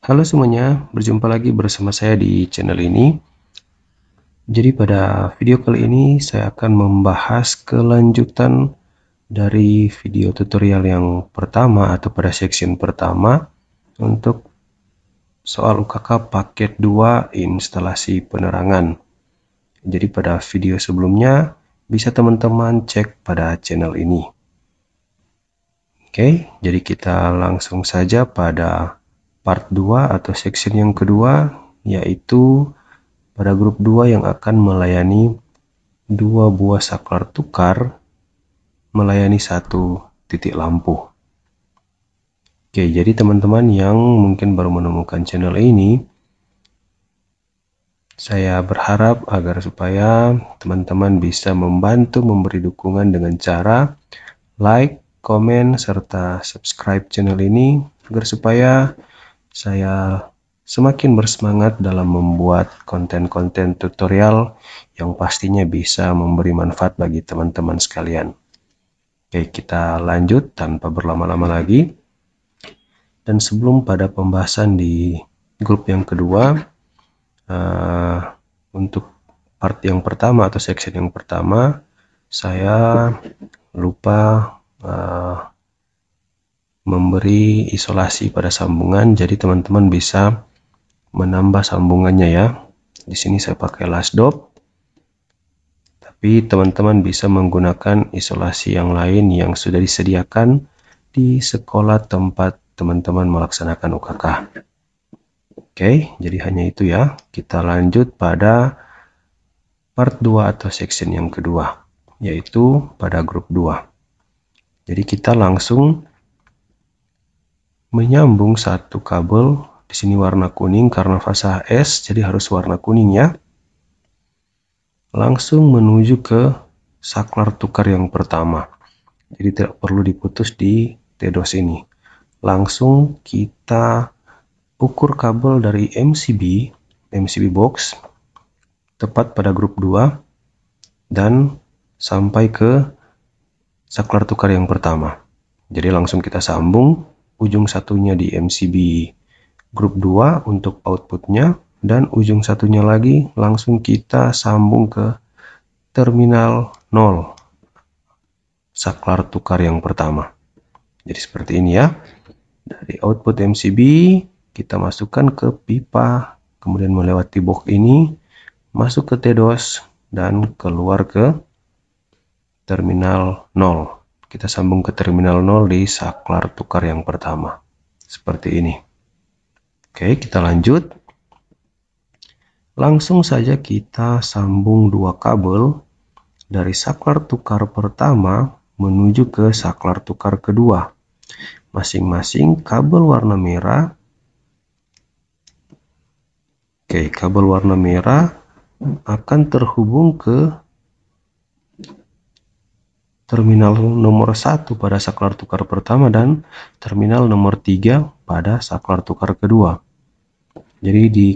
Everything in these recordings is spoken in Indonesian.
Halo semuanya, berjumpa lagi bersama saya di channel ini. Jadi pada video kali ini saya akan membahas kelanjutan dari video tutorial yang pertama atau pada section pertama untuk soal UKK paket 2 instalasi penerangan. Jadi pada video sebelumnya bisa teman-teman cek pada channel ini. Oke, jadi kita langsung saja pada part 2 atau section yang kedua yaitu pada grup 2 yang akan melayani dua buah saklar tukar melayani satu titik lampu. Oke, jadi teman-teman yang mungkin baru menemukan channel ini, saya berharap agar supaya teman-teman bisa membantu memberi dukungan dengan cara like, komen, serta subscribe channel ini agar supaya saya semakin bersemangat dalam membuat konten-konten tutorial yang pastinya bisa memberi manfaat bagi teman-teman sekalian. Oke, kita lanjut tanpa berlama-lama lagi. Dan sebelum pada pembahasan di grup yang kedua, uh, untuk part yang pertama atau section yang pertama, saya lupa uh, memberi isolasi pada sambungan jadi teman-teman bisa menambah sambungannya ya di sini saya pakai last dop tapi teman-teman bisa menggunakan isolasi yang lain yang sudah disediakan di sekolah tempat teman-teman melaksanakan UKK oke jadi hanya itu ya kita lanjut pada part 2 atau section yang kedua yaitu pada grup 2 jadi kita langsung menyambung satu kabel. Di sini warna kuning karena fasa S, jadi harus warna kuning ya. Langsung menuju ke saklar tukar yang pertama. Jadi tidak perlu diputus di TDOS ini. Langsung kita ukur kabel dari MCB, MCB box, tepat pada grup 2, dan sampai ke saklar tukar yang pertama. Jadi langsung kita sambung ujung satunya di MCB grup 2 untuk outputnya dan ujung satunya lagi langsung kita sambung ke terminal 0 saklar tukar yang pertama jadi seperti ini ya dari output MCB kita masukkan ke pipa kemudian melewati box ini masuk ke TDOS dan keluar ke terminal 0 kita sambung ke terminal 0 di saklar tukar yang pertama. Seperti ini. Oke, kita lanjut. Langsung saja kita sambung dua kabel dari saklar tukar pertama menuju ke saklar tukar kedua. Masing-masing kabel warna merah. Oke, kabel warna merah akan terhubung ke terminal nomor 1 pada saklar tukar pertama dan terminal nomor 3 pada saklar tukar kedua. Jadi di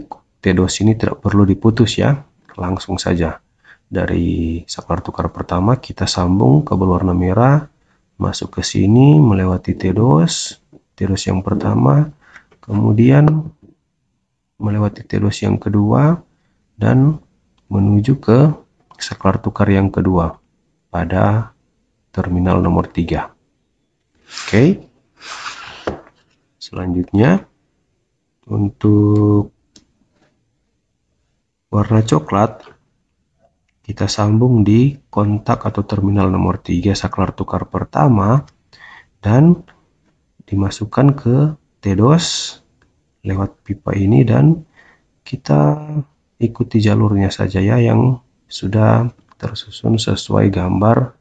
T2 ini tidak perlu diputus ya, langsung saja. Dari saklar tukar pertama kita sambung kabel warna merah, masuk ke sini melewati T2, T2 yang pertama, kemudian melewati T2 yang kedua, dan menuju ke saklar tukar yang kedua pada terminal nomor 3 oke okay. selanjutnya untuk warna coklat kita sambung di kontak atau terminal nomor 3 saklar tukar pertama dan dimasukkan ke TDOS lewat pipa ini dan kita ikuti jalurnya saja ya yang sudah tersusun sesuai gambar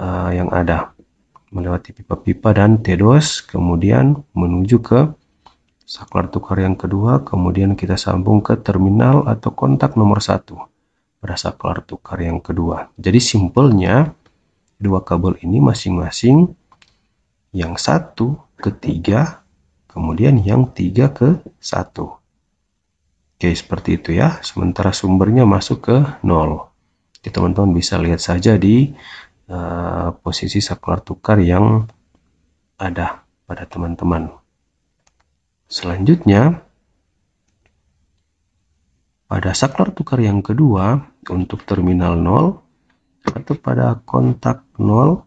uh, yang ada melewati pipa-pipa dan T2 kemudian menuju ke saklar tukar yang kedua kemudian kita sambung ke terminal atau kontak nomor satu pada saklar tukar yang kedua jadi simpelnya dua kabel ini masing-masing yang satu ketiga kemudian yang tiga ke satu Oke, seperti itu ya. Sementara sumbernya masuk ke nol. Jadi teman-teman bisa lihat saja di Eh, posisi saklar tukar yang ada pada teman-teman. Selanjutnya, pada saklar tukar yang kedua untuk terminal 0 atau pada kontak 0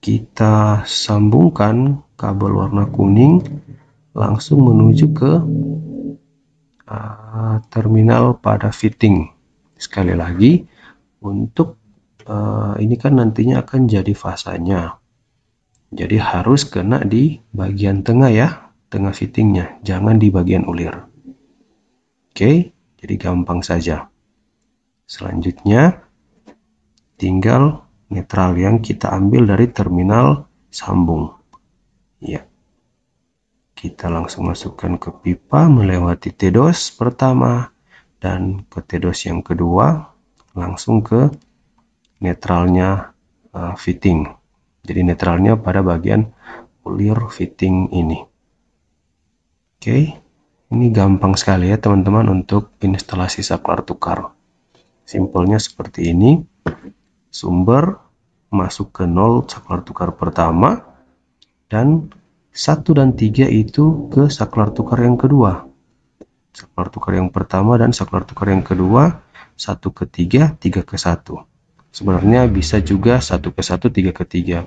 kita sambungkan kabel warna kuning langsung menuju ke eh, terminal pada fitting. Sekali lagi, untuk uh, ini kan nantinya akan jadi fasanya. Jadi harus kena di bagian tengah ya, tengah fittingnya, jangan di bagian ulir. Oke, okay, jadi gampang saja. Selanjutnya, tinggal netral yang kita ambil dari terminal sambung. Ya, kita langsung masukkan ke pipa melewati tedos pertama dan ke tedos yang kedua, langsung ke netralnya uh, fitting. Jadi netralnya pada bagian ulir fitting ini. Oke, okay. ini gampang sekali ya teman-teman untuk instalasi saklar tukar. Simpelnya seperti ini. Sumber masuk ke nol saklar tukar pertama dan satu dan tiga itu ke saklar tukar yang kedua. Saklar tukar yang pertama dan saklar tukar yang kedua satu ke tiga, tiga ke satu sebenarnya bisa juga satu ke satu tiga ke tiga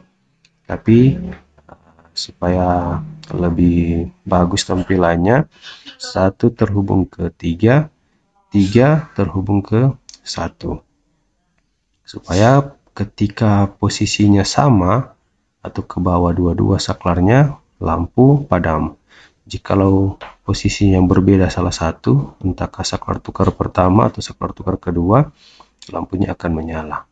tapi eh, supaya lebih bagus tampilannya satu terhubung ke tiga tiga terhubung ke satu supaya ketika posisinya sama atau ke bawah dua-dua saklarnya lampu padam jikalau posisinya berbeda salah satu entahkah saklar tukar pertama atau saklar tukar kedua lampunya akan menyala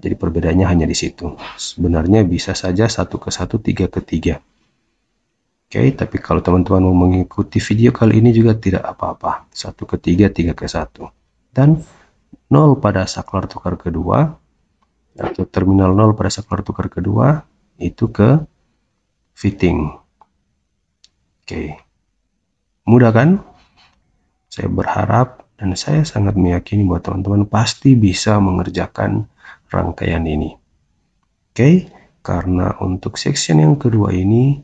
jadi perbedaannya hanya di situ. Sebenarnya bisa saja satu ke satu, tiga ke tiga. Oke, tapi kalau teman-teman mau mengikuti video kali ini juga tidak apa-apa. Satu ke tiga, tiga ke satu. Dan nol pada saklar tukar kedua, atau terminal nol pada saklar tukar kedua, itu ke fitting. Oke, mudah kan? Saya berharap dan saya sangat meyakini bahwa teman-teman pasti bisa mengerjakan rangkaian ini. Oke, okay? karena untuk section yang kedua ini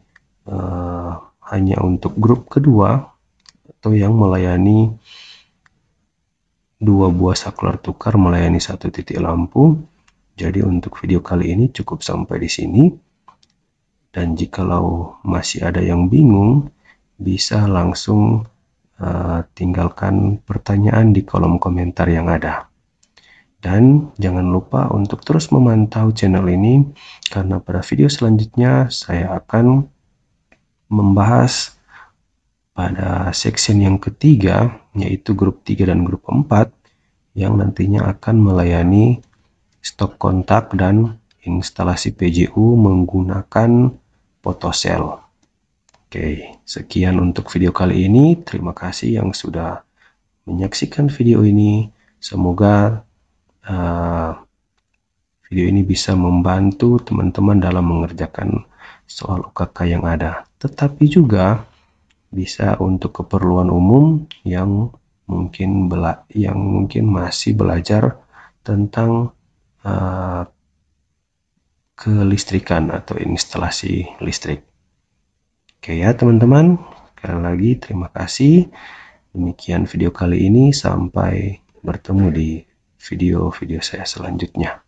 uh, hanya untuk grup kedua atau yang melayani dua buah saklar tukar melayani satu titik lampu. Jadi untuk video kali ini cukup sampai di sini. Dan jikalau masih ada yang bingung, bisa langsung uh, tinggalkan pertanyaan di kolom komentar yang ada. Dan jangan lupa untuk terus memantau channel ini karena pada video selanjutnya saya akan membahas pada section yang ketiga yaitu grup 3 dan grup 4 yang nantinya akan melayani stok kontak dan instalasi PJU menggunakan potosel. Oke, sekian untuk video kali ini. Terima kasih yang sudah menyaksikan video ini. Semoga Eh, video ini bisa membantu teman-teman dalam mengerjakan soal UKK yang ada. Tetapi juga bisa untuk keperluan umum yang mungkin bela yang mungkin masih belajar tentang uh, kelistrikan atau instalasi listrik. Oke ya teman-teman, sekali lagi terima kasih. Demikian video kali ini, sampai bertemu di video-video saya selanjutnya.